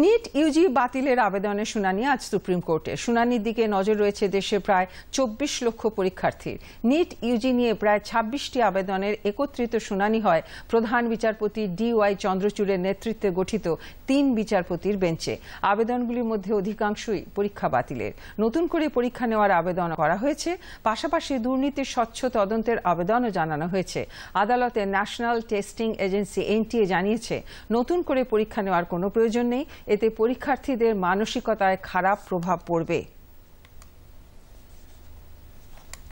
NEET Yuji বাতিলের আবেদনের শুনানি আজ সুপ্রিম কোর্টে শুনানির দিকে নজর রয়েছে দেশে প্রায় চব্বিশ লক্ষ পরীক্ষার্থীর নিট ইউজি নিয়ে প্রায় ছাব্বিশটি আবেদনের একত্রিত শুনানি হয় প্রধান বিচারপতি ডি ওয়াই চন্দ্রচূড়ের নেতৃত্বে গঠিত তিন বিচারপতির বেঞ্চে আবেদনগুলির মধ্যে অধিকাংশই পরীক্ষা বাতিলের নতুন করে পরীক্ষা নেওয়ার আবেদন করা হয়েছে পাশাপাশি দুর্নীতির স্বচ্ছ তদন্তের আবেদনও জানানো হয়েছে আদালতে ন্যাশনাল টেস্টিং এজেন্সি এনটিএ জানিয়েছে নতুন করে পরীক্ষা নেওয়ার কোনো প্রয়োজন নেই এতে পরীক্ষার্থীদের মানসিকতায় খারাপ প্রভাব পড়বে